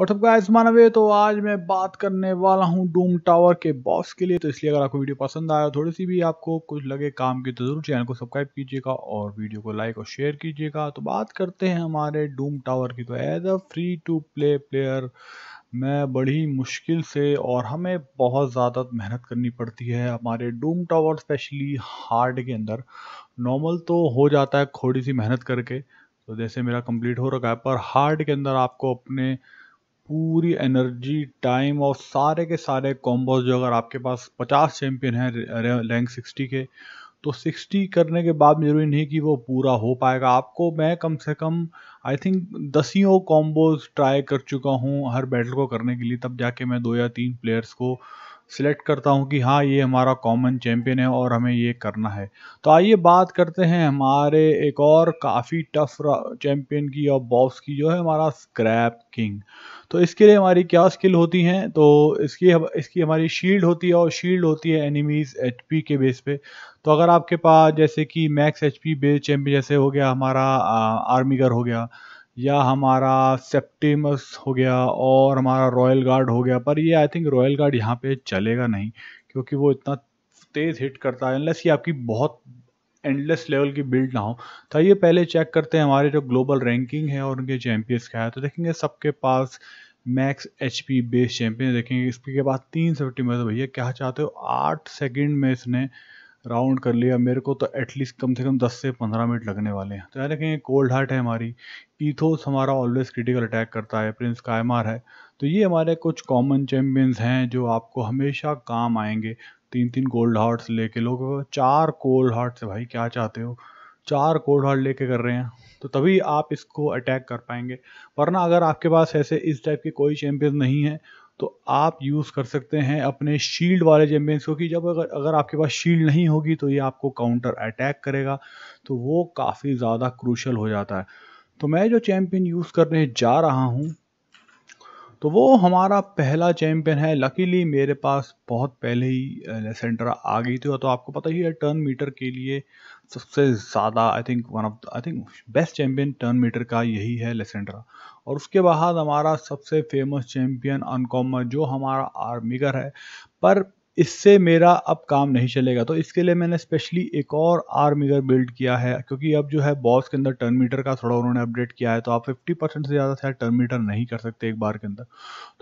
और सबका आज मानवे तो आज मैं बात करने वाला हूँ डूम टावर के बॉस के लिए तो इसलिए अगर आपको वीडियो पसंद आया थोड़ी सी भी आपको कुछ लगे काम की तो जरूर चैनल को सब्सक्राइब कीजिएगा और वीडियो को लाइक और शेयर कीजिएगा तो बात करते हैं हमारे डूम टावर की तो as a free to play player मैं बड़ी मुश्किल से और हमें बहुत ज़्यादा मेहनत करनी पड़ती है हमारे डूम टावर स्पेशली हार्ड के अंदर नॉर्मल तो हो जाता है थोड़ी सी मेहनत करके तो जैसे मेरा कंप्लीट हो रखा है पर हार्ड के अंदर आपको अपने पूरी एनर्जी टाइम और सारे के सारे कॉम्बोज जो अगर आपके पास 50 चैम्पियन हैं रैंक 60 के तो 60 करने के बाद जरूरी नहीं कि वो पूरा हो पाएगा आपको मैं कम से कम आई थिंक दसियों कॉम्बोज ट्राई कर चुका हूँ हर बैटल को करने के लिए तब जाके मैं दो या तीन प्लेयर्स को सिलेक्ट करता हूं कि हाँ ये हमारा कॉमन चैम्पियन है और हमें ये करना है तो आइए बात करते हैं हमारे एक और काफ़ी टफ चैम्पियन की और बॉस की जो है हमारा स्क्रैप किंग तो इसके लिए हमारी क्या स्किल होती हैं तो इसकी इसकी हमारी शील्ड होती है और शील्ड होती है एनिमीज़ एच के बेस पे तो अगर आपके पास जैसे कि max H P base champion जैसे हो गया हमारा आर्मीगर हो गया या हमारा सेप्टिमस हो गया और हमारा रॉयल गार्ड हो गया पर ये आई थिंक रॉयल गार्ड यहाँ पे चलेगा नहीं क्योंकि वो इतना तेज़ हिट करता है एनलेस ये आपकी बहुत एंडलेस लेवल की बिल्ड ना हो तो ये पहले चेक करते हैं हमारे जो ग्लोबल रैंकिंग है और उनके चैम्पियंस क्या है तो देखेंगे सबके पास max H P base champion देखेंगे इसके बाद तीन सेप्टिमस भैया क्या चाहते हो आठ सेकेंड में इसने राउंड कर लिया मेरे को तो एटलीस्ट कम से कम 10 से 15 मिनट लगने वाले हैं तो यार देखें कोल्ड हार्ट है हमारी पीथोस हमारा ऑलवेज क्रिटिकल अटैक करता है प्रिंस कायमार है तो ये हमारे कुछ कॉमन चैम्पियंस हैं जो आपको हमेशा काम आएंगे तीन तीन कोल्ड हार्ट्स लेके लोग चार कोल्ड हार्ट से भाई क्या चाहते हो चार कोल्ड हार्ट लेके कर रहे हैं तो तभी आप इसको अटैक कर पाएंगे वरना अगर आपके पास ऐसे इस टाइप के कोई चैम्पियन नहीं है तो आप यूज़ कर सकते हैं अपने शील्ड वाले चैम्पियंस को कि जब अगर अगर आपके पास शील्ड नहीं होगी तो ये आपको काउंटर अटैक करेगा तो वो काफ़ी ज़्यादा क्रूशल हो जाता है तो मैं जो चैम्पियन यूज़ करने जा रहा हूँ तो वो हमारा पहला चैम्पियन है लकीली मेरे पास बहुत पहले ही सेंटर आ गई थी तो आपको पता ही है टर्न मीटर के लिए सबसे ज़्यादा I think one of I think best champion turn meter का यही है लेसेंड्रा और उसके बाद हमारा सबसे फेमस चैम्पियन अनकॉमर जो हमारा आर्मिगर है पर इससे मेरा अब काम नहीं चलेगा तो इसके लिए मैंने स्पेशली एक और आर्मीगर बिल्ड किया है क्योंकि अब जो है बॉस के अंदर टर्मीटर का थोड़ा उन्होंने अपडेट किया है तो आप 50 परसेंट से ज़्यादा शायद टर्मीटर नहीं कर सकते एक बार के अंदर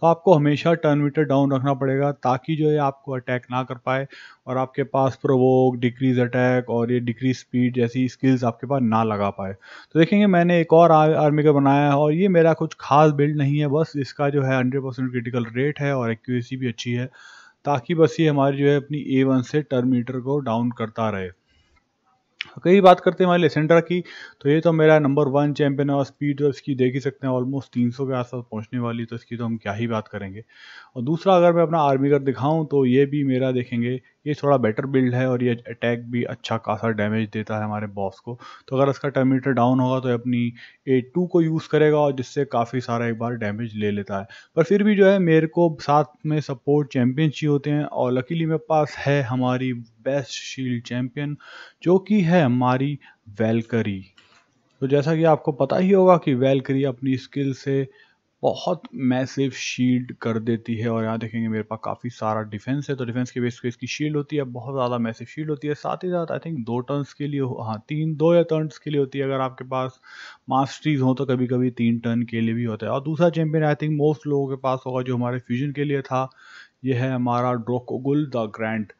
तो आपको हमेशा टर्मीटर डाउन रखना पड़ेगा ताकि जो है आपको अटैक ना कर पाए और आपके पास प्रोवोक डिक्रीज अटैक और ये डिक्रीज स्पीड जैसी स्किल्स आपके पास ना लगा पाए तो देखेंगे मैंने एक और आर्मीगर बनाया है और ये मेरा कुछ खास बिल्ड नहीं है बस इसका जो है हंड्रेड परसेंट क्रिटिकल रेट है और एक्यूरेसी भी अच्छी है ताकि बस ये हमारी जो है अपनी ए वन से टर्मीटर को डाउन करता रहे कई बात करते हैं हमारे लेसेंडर की तो ये तो मेरा नंबर वन चैंपियन है और स्पीड जो तो इसकी देख ही सकते हैं ऑलमोस्ट 300 के आसपास पहुंचने वाली तो इसकी तो हम क्या ही बात करेंगे और दूसरा अगर मैं अपना आर्मी कर दिखाऊं तो ये भी मेरा देखेंगे ये थोड़ा बेटर बिल्ड है और ये अटैक भी अच्छा खासा डैमेज देता है हमारे बॉस को तो अगर इसका टर्मिनेटर डाउन होगा तो अपनी ए टू को यूज़ करेगा और जिससे काफ़ी सारा एक बार डैमेज ले लेता है पर फिर भी जो है मेरे को साथ में सपोर्ट चैम्पियन चाहिए होते हैं और लकीली मेरे पास है हमारी बेस्ट शील्ड चैम्पियन जो कि है हमारी वेलकरी तो जैसा कि आपको पता ही होगा कि वेलकरी अपनी स्किल से बहुत मैसिव शील्ड कर देती है और यहाँ देखेंगे मेरे पास काफ़ी सारा डिफेंस है तो डिफेंस के बेस पे इसकी शील्ड होती है बहुत ज़्यादा मैसिव शील्ड होती है साथ ही साथ आई थिंक दो टर्न्स के लिए हाँ तीन दो या टर्न्स के लिए होती है अगर आपके पास मास्टरीज हो तो कभी कभी तीन टर्न के लिए भी होता है और दूसरा चैम्पियन आई थिंक मोस्ट लोगों के पास होगा जो हमारे फ्यूजन के लिए था यह है हमारा ड्रोकोगुल द ग्रैंड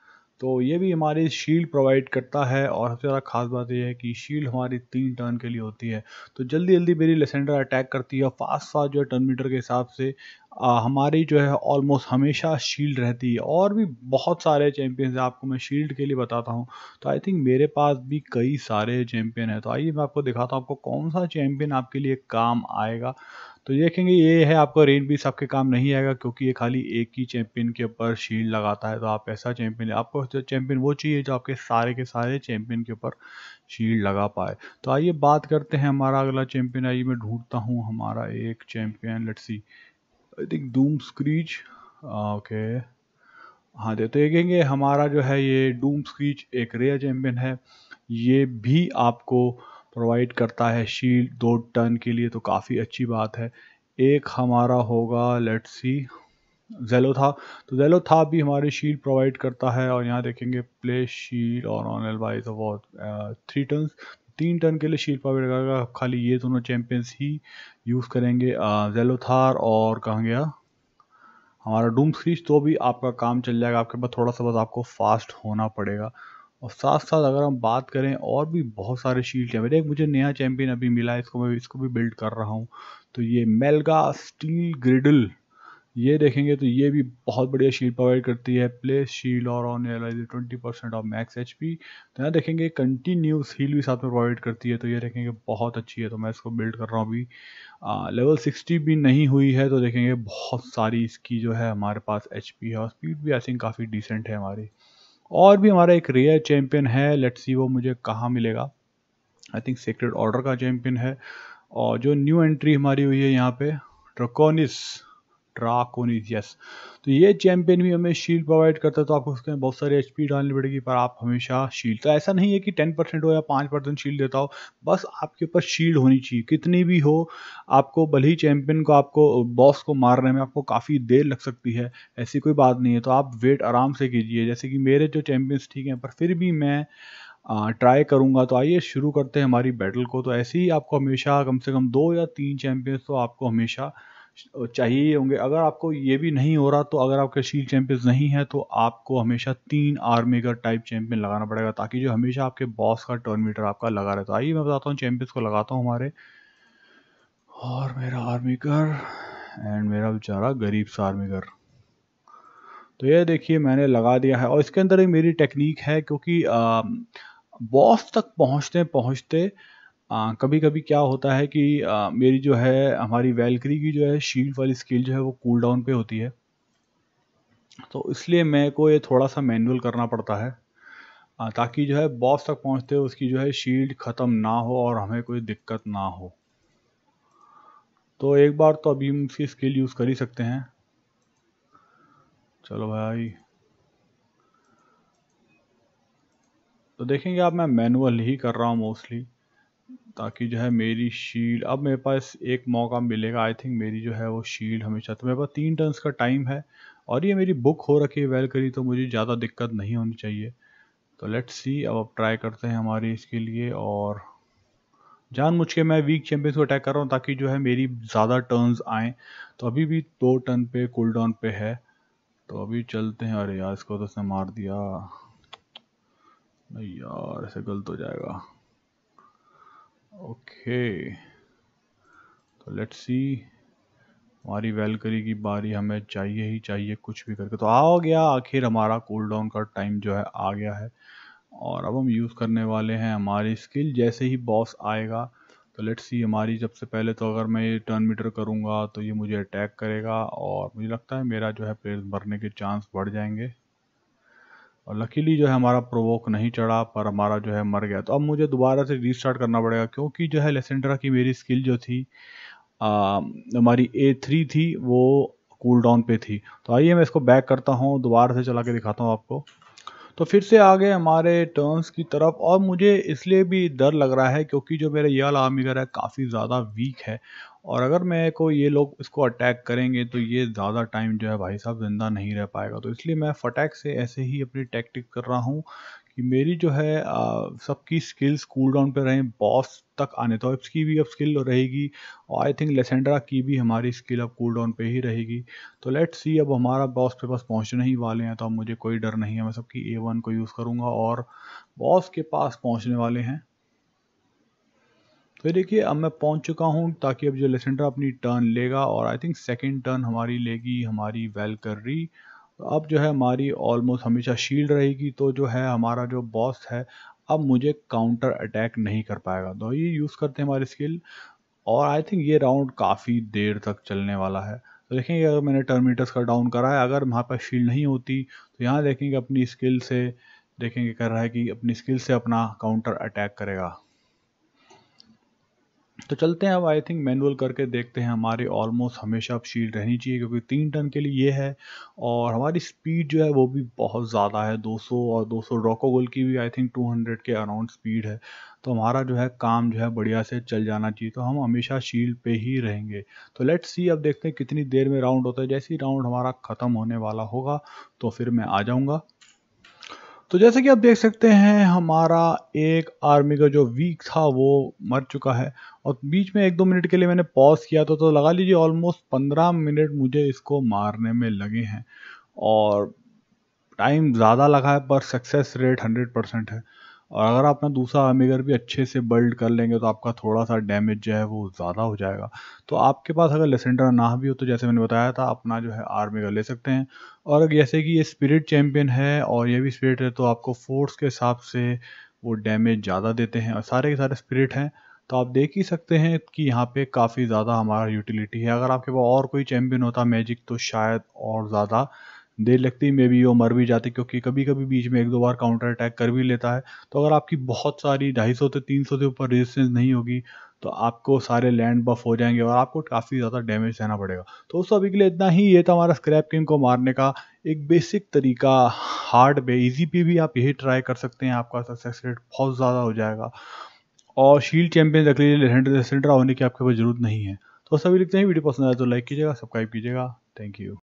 तो ये भी हमारी शील्ड प्रोवाइड करता है और सबसे ज़्यादा खास बात यह है कि शील्ड हमारी तीन टर्न के लिए होती है तो जल्दी जल्दी मेरी लेसेंडर अटैक करती है और फास्ट फास्ट जो है टर्न मीटर के हिसाब से आ, हमारी जो है ऑलमोस्ट हमेशा शील्ड रहती है और भी बहुत सारे चैम्पियन हैं आपको मैं शील्ड के लिए बताता हूँ तो आई थिंक मेरे पास भी कई सारे चैम्पियन हैं तो आइए मैं आपको दिखाता हूँ आपको कौन सा चैम्पियन आपके लिए काम आएगा तो ये देखेंगे ये है आपका रेन भी आपके काम नहीं आएगा क्योंकि ये खाली एक ही चैंपियन के ऊपर शील्ड लगाता है तो आप ऐसा चैंपियन आपको चैंपियन वो चाहिए जो आपके सारे के सारे चैंपियन के ऊपर शील्ड लगा पाए तो आइए बात करते हैं हमारा अगला चैंपियन आइए मैं ढूंढता हूँ हमारा एक champion let's see I think Doom Screech okay हाँ तो देखेंगे तो हमारा जो है ये डूम स्क्रीच एक रेयर चैम्पियन है ये भी आपको प्रोवाइड करता है शील्ड दो टन के लिए तो काफ़ी अच्छी बात है एक हमारा होगा लेट सी जेलो था तो जेलो था भी हमारे शील्ड प्रोवाइड करता है और यहाँ देखेंगे प्ले शील्ड और on allies three turn तीन टन के लिए शील्ड प्रोवाइड करेगा खाली ये दोनों चैम्पियंस ही यूज़ करेंगे जेलो uh, थार और कहा गया हमारा डूम स्क्रीच तो भी आपका काम चल जाएगा आपके पास थोड़ा सा बस आपको फास्ट होना पड़ेगा और साथ साथ अगर हम बात करें और भी बहुत सारे शील्ड हैं मेरे एक मुझे नया चैम्पियन अभी मिला है इसको मैं इसको भी बिल्ड कर रहा हूँ तो ये मेलगा स्टील ग्रिडल ये देखेंगे तो ये भी बहुत बढ़िया शील्ड प्रोवाइड करती है प्लेस शील्ड और on allies twenty percent of max H P तो यहाँ देखेंगे कंटिन्यूस हील भी साथ में प्रोवाइड करती है तो ये देखेंगे बहुत अच्छी है तो मैं इसको बिल्ड कर रहा हूँ अभी लेवल सिक्सटी भी नहीं हुई है तो देखेंगे बहुत सारी इसकी जो है हमारे पास एच पी है और स्पीड भी आई थिंक काफ़ी डिसेंट है हमारी और भी हमारा एक रेयर चैंपियन है लेट्स सी वो मुझे कहाँ मिलेगा आई थिंक सेक्रेड ऑर्डर का चैंपियन है और जो न्यू एंट्री हमारी हुई है यहाँ पे ट्रकोनिस ड्राकोनीजियस तो ये चैंपियन भी हमें शील्ड प्रोवाइड करता है तो आपको उसके बहुत सारे एच डालनी पड़ेगी पर आप हमेशा शील्ड तो ऐसा नहीं है कि टेन परसेंट हो या पाँच परसेंट शील्ड देता हो बस आपके ऊपर शील्ड होनी चाहिए कितनी भी हो आपको भले ही चैंपियन को आपको बॉस को मारने में आपको काफ़ी देर लग सकती है ऐसी कोई बात नहीं है तो आप वेट आराम से कीजिए जैसे कि मेरे जो चैम्पियंस ठीक हैं पर फिर भी मैं ट्राई करूंगा तो आइए शुरू करते हैं हमारी बैटल को तो ऐसे ही आपको हमेशा कम से कम दो या तीन चैंपियंस तो आपको हमेशा चाहिए होंगे अगर आपको ये भी नहीं हो रहा तो अगर आपके शील्ड चैंपियंस नहीं है तो आपको हमेशा तीन आर्मेगर टाइप चैंपियन लगाना पड़ेगा ताकि जो हमेशा आपके बॉस का टर्न मीटर आपका लगा रहता आइए मैं बताता हूँ चैंपियंस को लगाता हूँ हमारे और मेरा आर्मीगर एंड मेरा बेचारा गरीब सा आर्मीगर तो ये देखिए मैंने लगा दिया है और इसके अंदर ही मेरी टेक्निक है क्योंकि बॉस तक पहुँचते पहुँचते कभी कभी क्या होता है कि आ, मेरी जो है हमारी वेलकरी की जो है शील्ड वाली स्किल जो है वो कूल डाउन पे होती है तो इसलिए मेरे को ये थोड़ा सा मैनुअल करना पड़ता है आ, ताकि जो है बॉस तक पहुंचते उसकी जो है शील्ड ख़त्म ना हो और हमें कोई दिक्कत ना हो तो एक बार तो अभी हम इसकी स्किल यूज़ कर ही सकते हैं चलो भाई तो देखेंगे आप मैं मैनुअल ही कर रहा हूँ मोस्टली ताकि जो है मेरी शील्ड अब मेरे पास एक मौका मिलेगा आई थिंक मेरी जो है वो शील्ड हमेशा तो मेरे पास तीन टर्न्स का टाइम है और ये मेरी बुक हो रखी है वेल करी तो मुझे ज़्यादा दिक्कत नहीं होनी चाहिए तो लेट्स सी अब अब ट्राई करते हैं हमारे इसके लिए और जान मुझ के मैं वीक चैम्पियंस को अटैक कर रहा हूँ ताकि जो है मेरी ज़्यादा टर्न्स आएँ तो अभी भी दो टर्न पे कूल डाउन पे है तो अभी चलते हैं अरे यार इसको तो उसने मार दिया नहीं यार ऐसे गलत हो जाएगा ओके तो लेट्स सी हमारी वेलकरी की बारी हमें चाहिए ही चाहिए कुछ भी करके तो आ गया आखिर हमारा कूल डाउन का टाइम जो है आ गया है और अब हम यूज़ करने वाले हैं हमारी स्किल जैसे ही बॉस आएगा तो लेट्स सी हमारी सबसे पहले तो अगर मैं ये टर्न मीटर करूँगा तो ये मुझे अटैक करेगा और मुझे लगता है मेरा जो है पेड़ भरने के चांस बढ़ जाएंगे और लकीली जो है हमारा प्रोवोक नहीं चढ़ा पर हमारा जो है मर गया तो अब मुझे दोबारा से रीस्टार्ट करना पड़ेगा क्योंकि जो है लेसेंड्रा की मेरी स्किल जो थी हमारी ए थ्री थी वो कूल डाउन पे थी तो आइए मैं इसको बैक करता हूँ दोबारा से चला के दिखाता हूँ आपको तो फिर से आ गए हमारे टर्न्स की तरफ और मुझे इसलिए भी डर लग रहा है क्योंकि जो मेरा यल आर्मीगर है काफ़ी ज़्यादा वीक है और अगर मेरे को ये लोग इसको अटैक करेंगे तो ये ज़्यादा टाइम जो है भाई साहब ज़िंदा नहीं रह पाएगा तो इसलिए मैं फटैक से ऐसे ही अपनी टैक्टिक कर रहा हूँ कि मेरी जो है सबकी स्किल्स कूल डाउन पे रहें बॉस तक आने तो की भी अब स्किल रहेगी और आई थिंक लेसेंड्रा की भी हमारी स्किल अब कूल डाउन पे ही रहेगी तो लेट्स सी अब हमारा बॉस पे पास पहुंचने ही वाले हैं तो अब मुझे कोई डर नहीं है मैं सबकी ए वन को यूज़ करूँगा और बॉस के पास पहुँचने वाले हैं तो देखिए अब मैं पहुंच चुका हूं ताकि अब जो लेसेंडर अपनी टर्न लेगा और आई थिंक सेकंड टर्न हमारी लेगी हमारी वेल कर रही अब जो है हमारी ऑलमोस्ट हमेशा शील्ड रहेगी तो जो है हमारा जो बॉस है अब मुझे काउंटर अटैक नहीं कर पाएगा तो ये यूज़ करते हैं हमारी स्किल और आई थिंक ये राउंड काफ़ी देर तक चलने वाला है तो देखेंगे अगर मैंने टर्मिनेटर्स का डाउन करा है अगर वहाँ पर शील्ड नहीं होती तो यहाँ देखेंगे अपनी स्किल से देखेंगे कर रहा है कि अपनी स्किल से अपना काउंटर अटैक करेगा तो चलते हैं अब आई थिंक मैनुअल करके देखते हैं हमारे ऑलमोस्ट हमेशा अब शील्ड रहनी चाहिए क्योंकि तीन टन के लिए ये है और हमारी स्पीड जो है वो भी बहुत ज़्यादा है 200 और 200 सौ रॉकोगोल की भी आई थिंक 200 के अराउंड स्पीड है तो हमारा जो है काम जो है बढ़िया से चल जाना चाहिए तो हम हमेशा शील्ड पे ही रहेंगे तो लेट्स सी अब देखते हैं कितनी देर में राउंड होता है जैसे ही राउंड हमारा ख़त्म होने वाला होगा तो फिर मैं आ जाऊँगा तो जैसे कि आप देख सकते हैं हमारा एक आर्मी का जो वीक था वो मर चुका है और बीच में एक दो मिनट के लिए मैंने पॉज किया था तो, तो लगा लीजिए ऑलमोस्ट पंद्रह मिनट मुझे इसको मारने में लगे हैं और टाइम ज़्यादा लगा है पर सक्सेस रेट हंड्रेड परसेंट है और अगर आपने दूसरा आर्मीगर भी अच्छे से बल्ड कर लेंगे तो आपका थोड़ा सा डैमेज जो है वो ज़्यादा हो जाएगा तो आपके पास अगर लेसेंडर ना भी हो तो जैसे मैंने बताया था अपना जो है आर्मीगर ले सकते हैं और जैसे कि ये स्पिरिट चैम्पियन है और ये भी स्पिरिट है तो आपको फोर्स के हिसाब से वो डैमेज ज़्यादा देते हैं और सारे के सारे स्पिरिट हैं तो आप देख ही सकते हैं कि यहाँ पे काफ़ी ज़्यादा हमारा यूटिलिटी है अगर आपके पास और कोई चैम्पियन होता मैजिक तो शायद और ज़्यादा देर लगती मे भी वो मर भी जाते क्योंकि कभी कभी बीच में एक दो बार काउंटर अटैक कर भी लेता है तो अगर आपकी बहुत सारी ढाई सौ से तीन सौ से ऊपर रेजिस्टेंस नहीं होगी तो आपको सारे लैंड बफ हो जाएंगे और आपको काफ़ी ज़्यादा डैमेज देना पड़ेगा तो उस अभी के लिए इतना ही ये था हमारा स्क्रैप किंग को मारने का एक बेसिक तरीका हार्ड पे इजी पे भी आप यही ट्राई कर सकते हैं आपका सक्सेस रेट बहुत ज़्यादा हो जाएगा और शील्ड चैंपियन रख लीजिए सेंटर होने की आपके पास जरूरत नहीं है तो सभी लिखते हैं वीडियो पसंद आए तो लाइक कीजिएगा सब्सक्राइब कीजिएगा थैंक यू